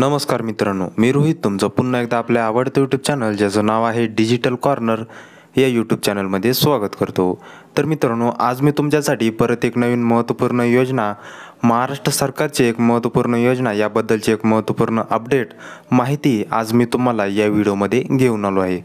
नमस्कार मित्रांनो मी रोहित तुमचं पुन्हा एकदा आपल्या आवडतं यूट्यूब चॅनल ज्याचं नाव आहे डिजिटल कॉर्नर या यूट्यूब चॅनलमध्ये स्वागत करतो तर मित्रांनो आज मी तुमच्यासाठी परत एक नवीन महत्त्वपूर्ण योजना महाराष्ट्र सरकारची एक महत्त्वपूर्ण योजना याबद्दलची एक महत्त्वपूर्ण अपडेट माहिती आज मी तुम्हाला या व्हिडिओमध्ये घेऊन आलो आहे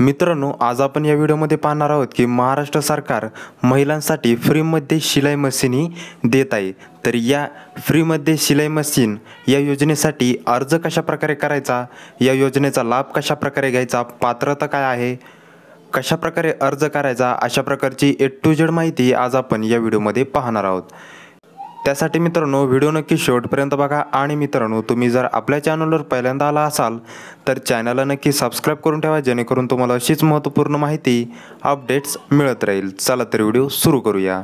मित्रांनो आज आपण या व्हिडिओमध्ये पाहणार आहोत की महाराष्ट्र सरकार महिलांसाठी फ्रीमध्ये शिलाई मशीनी देत आहे तर या फ्रीमध्ये शिलाई मशीन या योजनेसाठी अर्ज कशा प्रकारे करायचा या योजनेचा लाभ कशा प्रकारे घ्यायचा पात्रता काय आहे कशा प्रकारे अर्ज करायचा अशा प्रकारची ए टू जेड माहिती आज आपण या व्हिडिओमध्ये पाहणार आहोत त्यासाठी मित्रांनो व्हिडिओ नक्की शेवटपर्यंत बघा आणि मित्रांनो तुम्ही जर आपल्या चॅनलवर पहिल्यांदा आला असाल तर चॅनलला नक्की सबस्क्राईब करून ठेवा जेणेकरून तुम्हाला अशीच महत्त्वपूर्ण माहिती अपडेट्स मिळत राहील चला तर व्हिडिओ सुरू करूया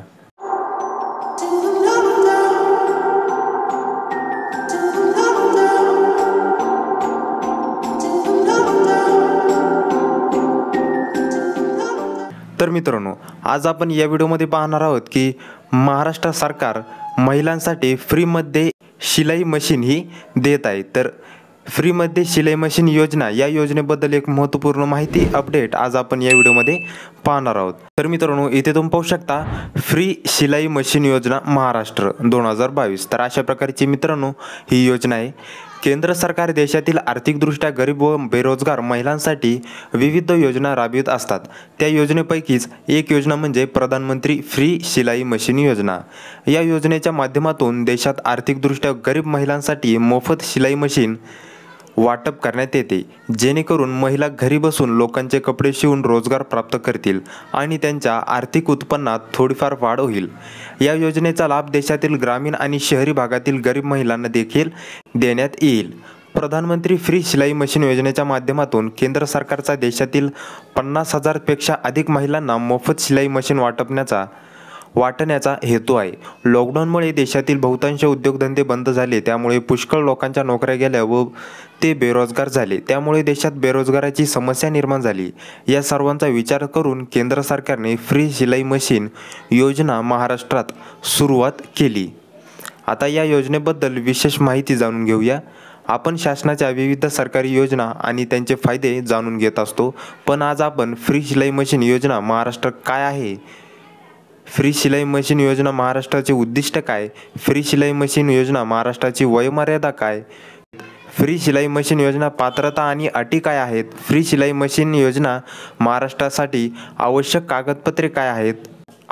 तर मित्रांनो आज आपण या व्हिडिओमध्ये पाहणार आहोत की महाराष्ट्र सरकार महिलांसाठी फ्रीमध्ये शिलाई मशीन ही देत आहे तर फ्रीमध्ये शिलाई मशीन योजना या योजनेबद्दल एक महत्त्वपूर्ण माहिती अपडेट आज आपण या व्हिडिओमध्ये पाहणार आहोत तर मित्रांनो इथे तुम्ही पाहू शकता फ्री शिलाई मशीन योजना महाराष्ट्र दोन हजार बावीस तर अशा प्रकारची मित्रांनो ही योजना आहे केंद्र सरकार देशातील आर्थिकदृष्ट्या गरीब व बेरोजगार महिलांसाठी विविध योजना राबवित असतात त्या योजनेपैकीच एक योजना म्हणजे प्रधानमंत्री फ्री शिलाई मशीन योजना या योजनेच्या माध्यमातून देशात आर्थिकदृष्ट्या गरीब महिलांसाठी मोफत शिलाई मशीन वाटप करण्यात येते जेणेकरून महिला घरी बसून लोकांचे कपडे शिवून रोजगार प्राप्त करतील आणि त्यांच्या आर्थिक उत्पन्नात थोडीफार वाढ होईल या योजनेचा लाभ देशातील ग्रामीण आणि शहरी भागातील गरीब महिलांना देखील देण्यात येईल प्रधानमंत्री फ्री शिलाई मशीन योजनेच्या माध्यमातून केंद्र सरकारचा देशातील पन्नास हजारपेक्षा अधिक महिलांना मोफत शिलाई मशीन वाटपण्याचा वाटण्याचा हेतू आहे लॉकडाऊनमुळे देशातील बहुतांश उद्योगधंदे बंद झाले त्यामुळे पुष्कळ लोकांच्या नोकऱ्या गेल्या व ते बेरोजगार झाले त्यामुळे देशात बेरोजगाराची समस्या निर्माण झाली या सर्वांचा विचार करून केंद्र सरकारने फ्री शिलाई मशीन योजना महाराष्ट्रात सुरुवात केली आता या योजनेबद्दल विशेष माहिती जाणून घेऊया आपण शासनाच्या विविध सरकारी योजना आणि त्यांचे फायदे जाणून घेत असतो पण आज आपण फ्री शिलाई मशीन योजना महाराष्ट्र काय आहे फ्री शिलाई मशीन योजना महाराष्ट्राचे उद्दिष्ट काय फ्री शिलाई मशीन योजना महाराष्ट्राची वयोमर्यादा काय फ्री शिलाई मशीन योजना पात्रता आणि अटी काय आहेत फ्री शिलाई मशीन योजना महाराष्ट्रासाठी आवश्यक कागदपत्रे काय आहेत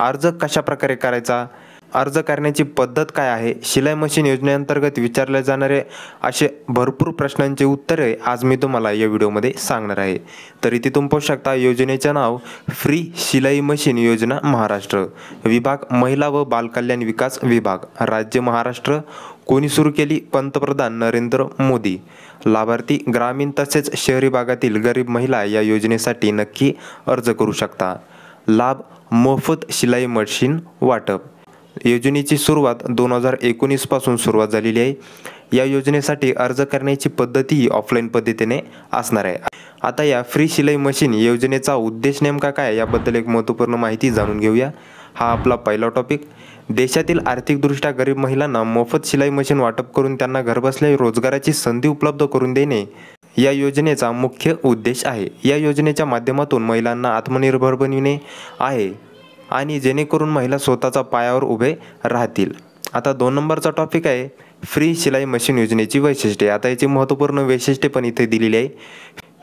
अर्ज कशा प्रकारे करायचा अर्ज करण्याची पद्धत काय आहे शिलाई मशीन योजनेअंतर्गत विचारले जाणारे असे भरपूर प्रश्नांचे उत्तरे आज मी तुम्हाला या व्हिडिओमध्ये सांगणार आहे तरी इथे तुम्ही पाहू शकता योजनेचे नाव फ्री शिलाई मशीन योजना महाराष्ट्र विभाग महिला व बालकल्याण विकास विभाग राज्य महाराष्ट्र कोणी सुरू केली पंतप्रधान नरेंद्र मोदी लाभार्थी ग्रामीण तसेच शहरी भागातील गरीब महिला या योजनेसाठी नक्की अर्ज करू शकता लाभ मोफत शिलाई मशीन वाटप योजनेची सुरुवात दोन हजार एकोणीसपासून सुरुवात झालेली आहे या योजनेसाठी अर्ज करण्याची पद्धतीही ऑफलाईन पद्धतीने असणार आहे आता या फ्री शिलाई मशीन योजनेचा उद्देश नेमका काय याबद्दल एक महत्त्वपूर्ण माहिती जाणून घेऊया हा आपला पहिला टॉपिक देशातील आर्थिकदृष्ट्या गरीब महिलांना मोफत शिलाई मशीन वाटप करून त्यांना घरबसल्या रोजगाराची संधी उपलब्ध करून देणे या योजनेचा मुख्य उद्देश आहे या योजनेच्या माध्यमातून महिलांना आत्मनिर्भर बनविणे आहे आणि जेणेकरून महिला स्वतःचा पायावर उभे राहतील आता दोन नंबरचा टॉपिक आहे फ्री शिलाई मशीन योजनेची वैशिष्ट्ये आता याची महत्त्वपूर्ण वैशिष्ट्ये पण इथे दिलेली आहे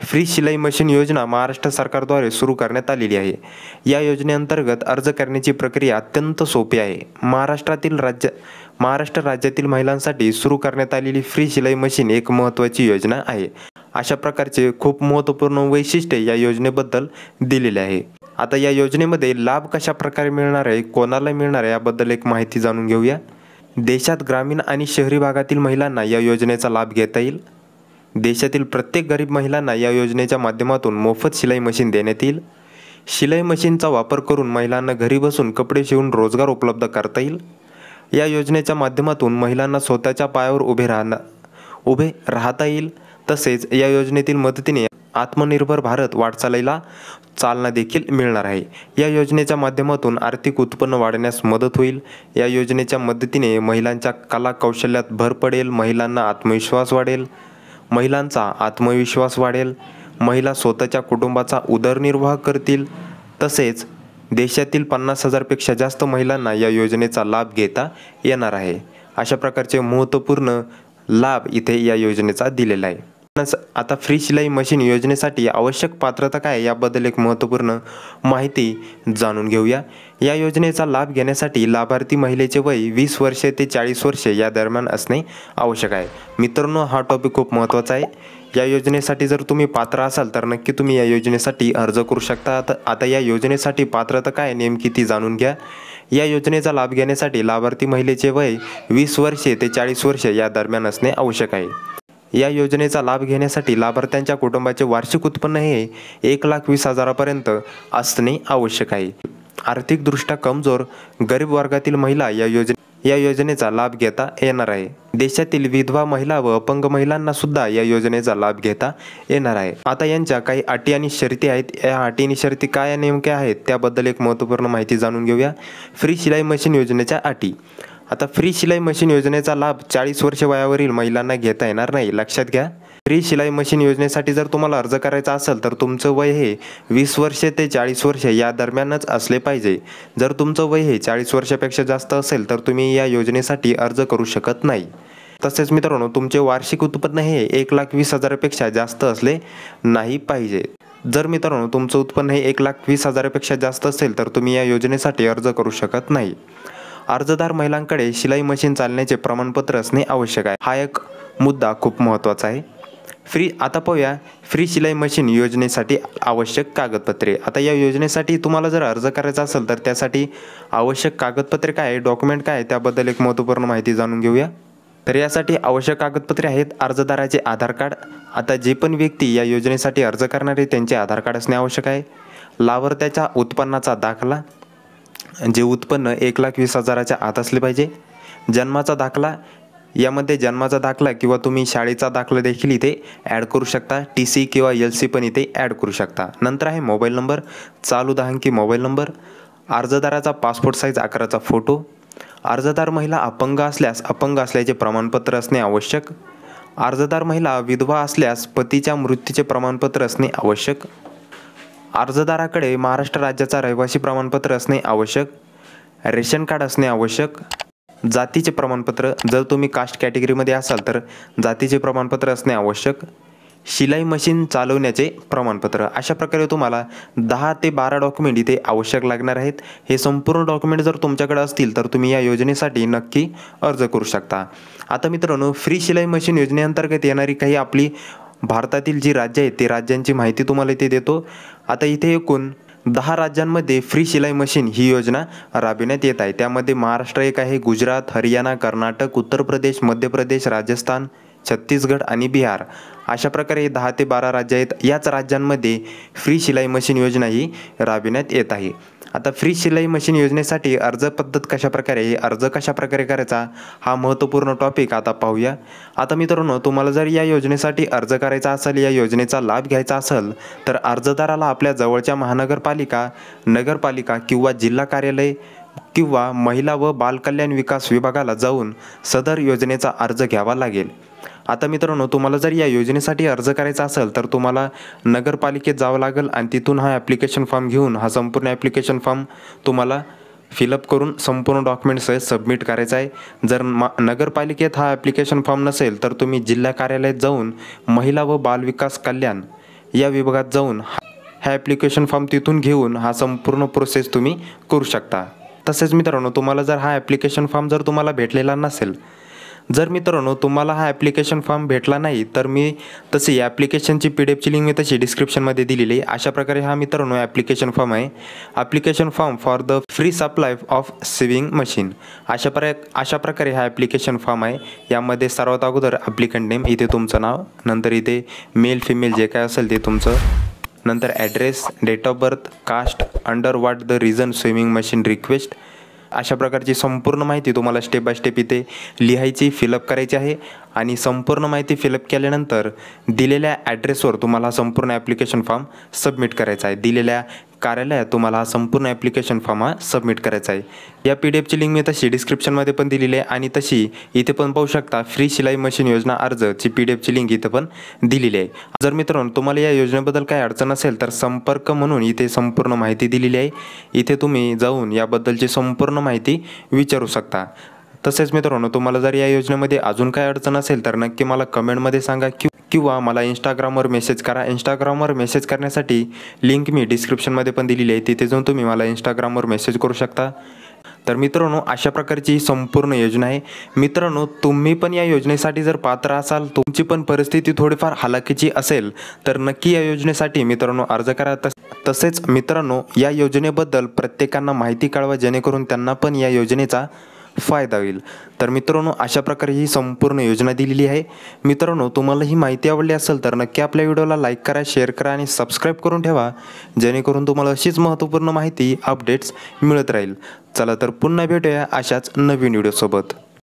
फ्री शिलाई मशीन योजना महाराष्ट्र सरकारद्वारे सुरू करण्यात आलेली आहे या योजनेअंतर्गत अर्ज करण्याची प्रक्रिया अत्यंत सोपी आहे महाराष्ट्रातील राज्य महाराष्ट्र राज्यातील महिलांसाठी सुरू करण्यात आलेली फ्री शिलाई मशीन एक महत्त्वाची योजना आहे अशा प्रकारचे खूप महत्त्वपूर्ण वैशिष्ट्ये या योजनेबद्दल दिलेले आहे आता या योजनेमध्ये लाभ कशा प्रकारे मिळणार आहे कोणाला मिळणार आहे याबद्दल एक माहिती जाणून घेऊया देशात ग्रामीण आणि शहरी भागातील महिलांना या योजनेचा लाभ घेता येईल देशातील प्रत्येक गरीब महिलांना या योजनेच्या माध्यमातून मोफत शिलाई मशीन देण्यात येईल शिलाई मशीनचा वापर करून महिलांना घरी बसून कपडे शिवून रोजगार उपलब्ध करता येईल या योजनेच्या माध्यमातून महिलांना स्वतःच्या पायावर उभे राहणार उभे राहता येईल तसेच या योजनेतील मदतीने आत्मनिर्भर भारत वाटचालीला चालना देखील मिळणार आहे या योजनेच्या माध्यमातून आर्थिक उत्पन्न वाढण्यास मदत होईल या योजनेच्या मदतीने महिलांच्या कला कौशल्यात भर पडेल महिलांना आत्मविश्वास वाढेल महिलांचा आत्मविश्वास वाढेल महिला स्वतःच्या कुटुंबाचा उदरनिर्वाह करतील तसेच देशातील पन्नास हजारपेक्षा जास्त महिलांना या योजनेचा लाभ घेता येणार आहे अशा प्रकारचे महत्त्वपूर्ण लाभ इथे या योजनेचा दिलेला आहे आता फ्री शिलाई मशीन योजनेसाठी आवश्यक पात्रता काय याबद्दल एक महत्त्वपूर्ण माहिती जाणून घेऊया या योजनेचा लाभ घेण्यासाठी लाभार्थी महिलेचे वय वीस वर्षे ते चाळीस वर्षे या दरम्यान असणे आवश्यक आहे मित्रांनो हा टॉपिक खूप महत्त्वाचा आहे या योजनेसाठी जर तुम्ही पात्र असाल तर नक्की तुम्ही या योजनेसाठी अर्ज करू शकता आता आता या योजनेसाठी पात्रता काय नेमकी ती जाणून घ्या या योजनेचा लाभ घेण्यासाठी लाभार्थी महिलेचे वय वीस वर्षे ते चाळीस वर्षे या दरम्यान असणे आवश्यक आहे या योजनेचा लाभ घेण्यासाठी लाभार्थ्यांच्या कुटुंबाचे वार्षिक उत्पन्न हे एक लाख वीस हजारापर्यंत असणे आवश्यक आहे आर्थिकदृष्ट्या कमजोर गरीब वर्गातील महिला या योजने या योजनेचा लाभ घेता येणार आहे देशातील विधवा महिला व अपंग महिलांना सुद्धा या योजनेचा लाभ घेता येणार आहे आता यांच्या काही अटी आणि शर्ती आहेत या अटी आणि शर्ती काय नेमक्या आहेत त्याबद्दल एक महत्त्वपूर्ण माहिती जाणून घेऊया फ्री शिलाई मशीन योजनेच्या अटी आता फ्री शिलाई मशीन योजनेचा लाभ चाळीस वर्ष वयावरील महिलांना घेता येणार नाही लक्षात घ्या फ्री शिलाई मशीन योजनेसाठी जर तुम्हाला अर्ज करायचा असेल तर तुमचं वय हे वीस वर्षे ते चाळीस वर्षे या दरम्यानच असले पाहिजे जर तुमचं वय हे चाळीस वर्षापेक्षा जास्त असेल तर तुम्ही या योजनेसाठी अर्ज करू शकत नाही तसेच मित्रांनो तुमचे वार्षिक उत्पन्न हे एक लाख वीस हजारापेक्षा जास्त असले नाही पाहिजे जर मित्रांनो तुमचं उत्पन्न हे एक लाख वीस हजारापेक्षा जास्त असेल तर तुम्ही या योजनेसाठी अर्ज करू शकत नाही अर्जदार महिलांकडे शिलाई मशीन चालण्याचे प्रमाणपत्र असणे आवश्यक आहे हा एक मुद्दा खूप महत्त्वाचा आहे फ्री आता पाहूया फ्री शिलाई मशीन योजनेसाठी आवश्यक कागदपत्रे आता या योजनेसाठी तुम्हाला जर अर्ज करायचा असेल तर त्यासाठी आवश्यक कागदपत्रे काय आहे डॉक्युमेंट काय आहे त्याबद्दल एक महत्त्वपूर्ण माहिती जाणून घेऊया तर यासाठी आवश्यक कागदपत्रे आहेत अर्जदाराचे आधार कार्ड आता जे पण व्यक्ती या योजनेसाठी अर्ज करणारे त्यांचे आधार कार्ड असणे आवश्यक आहे लाभार्थ्याच्या उत्पन्नाचा दाखला जे उत्पन्न एक लाख वीस हजाराच्या आत असले पाहिजे जन्माचा दाखला यामध्ये जन्माचा दाखला किंवा तुम्ही शाळेचा दाखला देखील इथे ॲड करू शकता टी सी किंवा एल सी पण इथे ॲड करू शकता नंतर आहे मोबाईल नंबर चालू दहांकी मोबाईल नंबर अर्जदाराचा पासपोर्ट साईज अकराचा फोटो अर्जदार महिला अपंग असल्यास अपंग असल्याचे प्रमाणपत्र असणे आवश्यक अर्जदार महिला विधवा असल्यास पतीच्या मृत्यूचे प्रमाणपत्र असणे आवश्यक अर्जदाराकडे महाराष्ट्र राज्याचा रहिवासी प्रमाणपत्र असणे आवश्यक रेशन कार्ड असणे आवश्यक जातीचे प्रमाणपत्र जर तुम्ही कास्ट कॅटेगरीमध्ये असाल तर जातीचे प्रमाणपत्र असणे आवश्यक शिलाई मशीन चालवण्याचे प्रमाणपत्र अशा प्रकारे तुम्हाला दहा ते बारा डॉक्युमेंट इथे आवश्यक लागणार आहेत हे संपूर्ण डॉक्युमेंट जर तुमच्याकडे असतील तर तुम्ही या योजनेसाठी नक्की अर्ज करू शकता आता मित्रांनो फ्री शिलाई मशीन योजनेअंतर्गत येणारी काही आपली भारतातील जी राज्य आहेत ते राज्यांची माहिती तुम्हाला इथे देतो आता इथे एकूण दहा राज्यांमध्ये फ्री शिलाई मशीन ही योजना राबविण्यात येत आहे त्यामध्ये महाराष्ट्र एक आहे गुजरात हरियाणा कर्नाटक उत्तर प्रदेश मध्य प्रदेश राजस्थान छत्तीसगड आणि बिहार अशा प्रकारे दहा ते बारा राज्य आहेत याच राज्यांमध्ये फ्री शिलाई मशीन योजना ही राबविण्यात येत आहे आता फ्री शिलाई मशीन योजनेसाठी अर्ज पद्धत कशाप्रकारे अर्ज कशाप्रकारे करायचा हा महत्त्वपूर्ण टॉपिक आता पाहूया आता मित्रांनो तुम्हाला जर या योजनेसाठी अर्ज करायचा असेल या योजनेचा लाभ घ्यायचा असेल तर अर्जदाराला आपल्या जवळच्या महानगरपालिका नगरपालिका किंवा जिल्हा कार्यालय किंवा महिला व बालकल्याण विकास विभागाला जाऊन सदर योजनेचा अर्ज घ्यावा लागेल आता मित्रांनो तुम्हाला जर या योजनेसाठी अर्ज करायचा असेल तर तुम्हाला नगरपालिकेत जावं लागेल आणि तिथून हा ॲप्लिकेशन फॉर्म घेऊन हा संपूर्ण ॲप्लिकेशन फॉर्म तुम्हाला फिलअप करून संपूर्ण डॉक्युमेंट्स सबमिट करायचं आहे जर मा नगरपालिकेत हा ॲप्लिकेशन फॉर्म नसेल तर तुम्ही जिल्हा कार्यालयात जाऊन महिला व बालविकास कल्याण या विभागात जाऊन हा ॲप्लिकेशन फॉर्म तिथून घेऊन हा संपूर्ण प्रोसेस तुम्ही करू शकता तसेच मित्रांनो तुम्हाला जर हा ॲप्लिकेशन फॉर्म जर तुम्हाला भेटलेला नसेल जर मित्रांनो तुम्हाला हा ॲप्लिकेशन फॉर्म भेटला नाही तर मी तसे ॲप्लिकेशनची पी डी एफची लिंक मी तशी डिस्क्रिप्शनमध्ये दिलेली आहे अशा प्रकारे हा मित्रांनो ॲप्लिकेशन फॉर्म आहे application form for the free supply of sewing machine अशा प्र अशा प्रकारे हा ॲप्लिकेशन फॉर्म आहे यामध्ये सर्वात अगोदर ॲप्लिकंट नेम इथे तुमचं नाव नंतर इथे मेल फिमेल जे काय असेल ते तुमचं नंतर address date of birth caste under what the reason swimming machine request अशा प्रकारची संपूर्ण माहिती तुम्हाला स्टेप बाय स्टेप इथे लिहायची फिलअप करायची आहे आणि संपूर्ण माहिती फिलअप केल्यानंतर दिलेल्या ॲड्रेसवर तुम्हाला संपूर्ण ॲप्लिकेशन फॉर्म सबमिट करायचा आहे दिलेल्या कार्यालयात तुम्हाला हा संपूर्ण ॲप्लिकेशन फॉर्म हा सबमिट करायचा आहे या पी डी एफची लिंक मी तशी डिस्क्रिप्शनमध्ये पण दिलेली आहे आणि तशी इथे पण पाहू शकता फ्री शिलाई मशीन योजना अर्जची पी डी एफची लिंक इथं पण दिलेली आहे जर मित्रांनो तुम्हाला या योजनेबद्दल काही अडचण असेल तर संपर्क म्हणून इथे संपूर्ण माहिती दिलेली आहे इथे तुम्ही जाऊन याबद्दलची संपूर्ण माहिती विचारू शकता तसेच मित्रांनो तुम्हाला जर या योजनेमध्ये अजून काय अडचण असेल तर नक्की मला कमेंटमध्ये सांगा की किंवा मला इंस्टाग्रामवर मेसेज करा इंस्टाग्रामवर मेसेज करण्यासाठी लिंक मी डिस्क्रिप्शनमध्ये पण दिलेली आहे तिथे जाऊन तुम्ही मला इंस्टाग्रामवर मेसेज करू शकता तर मित्रांनो अशा प्रकारची ही संपूर्ण योजना आहे मित्रांनो तुम्ही पण या योजनेसाठी जर पात्र असाल तुमची पण परिस्थिती थोडीफार हालाकीची असेल तर नक्की या योजनेसाठी मित्रांनो अर्ज करा तस तसेच मित्रांनो या योजनेबद्दल प्रत्येकांना माहिती कळवा जेणेकरून त्यांना पण या योजनेचा फायदा होईल तर मित्रांनो अशा प्रकारे ही संपूर्ण योजना दिलेली आहे मित्रांनो तुम्हाला ही माहिती आवडली असेल तर नक्की आपल्या व्हिडिओला लाईक करा शेअर करा आणि सबस्क्राईब करून ठेवा जेणेकरून तुम्हाला अशीच महत्त्वपूर्ण माहिती अपडेट्स मिळत राहील चला तर पुन्हा भेटूया अशाच नवीन व्हिडिओसोबत